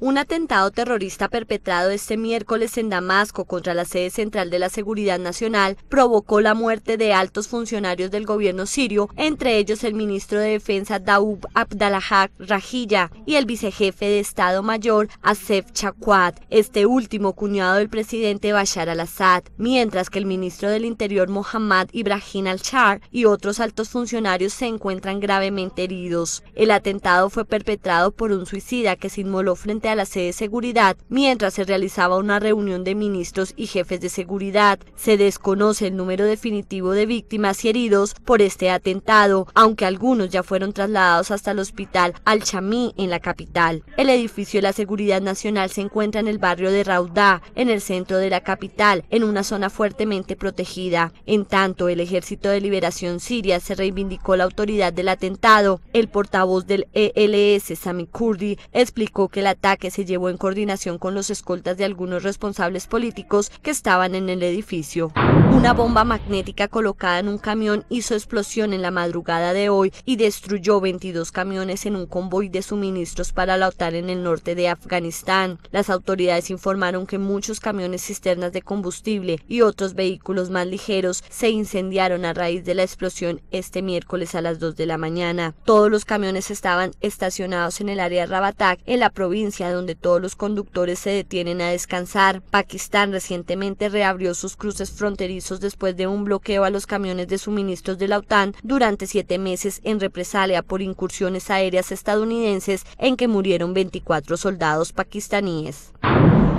Un atentado terrorista perpetrado este miércoles en Damasco contra la sede central de la Seguridad Nacional provocó la muerte de altos funcionarios del gobierno sirio, entre ellos el ministro de Defensa Daoud Abdallah Rajilla y el vicejefe de Estado Mayor Asef Chakwad, este último cuñado del presidente Bashar al-Assad, mientras que el ministro del Interior Mohammad Ibrahim al-Shar y otros altos funcionarios se encuentran gravemente heridos. El atentado fue perpetrado por un suicida que se inmoló frente a la sede de seguridad mientras se realizaba una reunión de ministros y jefes de seguridad. Se desconoce el número definitivo de víctimas y heridos por este atentado, aunque algunos ya fueron trasladados hasta el hospital Al-Chamí en la capital. El edificio de la Seguridad Nacional se encuentra en el barrio de Raudá, en el centro de la capital, en una zona fuertemente protegida. En tanto, el Ejército de Liberación Siria se reivindicó la autoridad del atentado. El portavoz del ELS, Sami Kurdi, explicó que el ataque que se llevó en coordinación con los escoltas de algunos responsables políticos que estaban en el edificio. Una bomba magnética colocada en un camión hizo explosión en la madrugada de hoy y destruyó 22 camiones en un convoy de suministros para la OTAN en el norte de Afganistán. Las autoridades informaron que muchos camiones cisternas de combustible y otros vehículos más ligeros se incendiaron a raíz de la explosión este miércoles a las 2 de la mañana. Todos los camiones estaban estacionados en el área Rabatak, en la provincia donde todos los conductores se detienen a descansar. Pakistán recientemente reabrió sus cruces fronterizos después de un bloqueo a los camiones de suministros de la OTAN durante siete meses en represalia por incursiones aéreas estadounidenses en que murieron 24 soldados pakistaníes.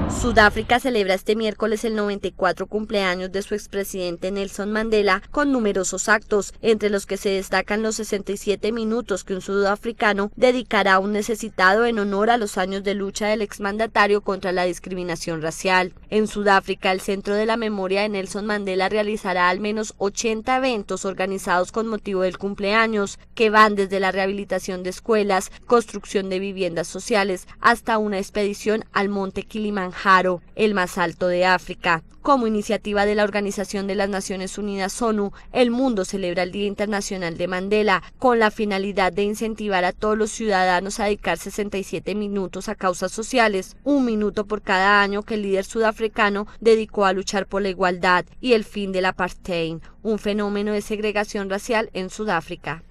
Sudáfrica celebra este miércoles el 94 cumpleaños de su expresidente Nelson Mandela con numerosos actos, entre los que se destacan los 67 minutos que un sudafricano dedicará a un necesitado en honor a los años de lucha del exmandatario contra la discriminación racial. En Sudáfrica, el Centro de la Memoria de Nelson Mandela realizará al menos 80 eventos organizados con motivo del cumpleaños, que van desde la rehabilitación de escuelas, construcción de viviendas sociales, hasta una expedición al monte Kilimanjaro Jaro, el más alto de África. Como iniciativa de la Organización de las Naciones Unidas ONU, el mundo celebra el Día Internacional de Mandela con la finalidad de incentivar a todos los ciudadanos a dedicar 67 minutos a causas sociales, un minuto por cada año que el líder sudafricano dedicó a luchar por la igualdad y el fin del apartheid, un fenómeno de segregación racial en Sudáfrica.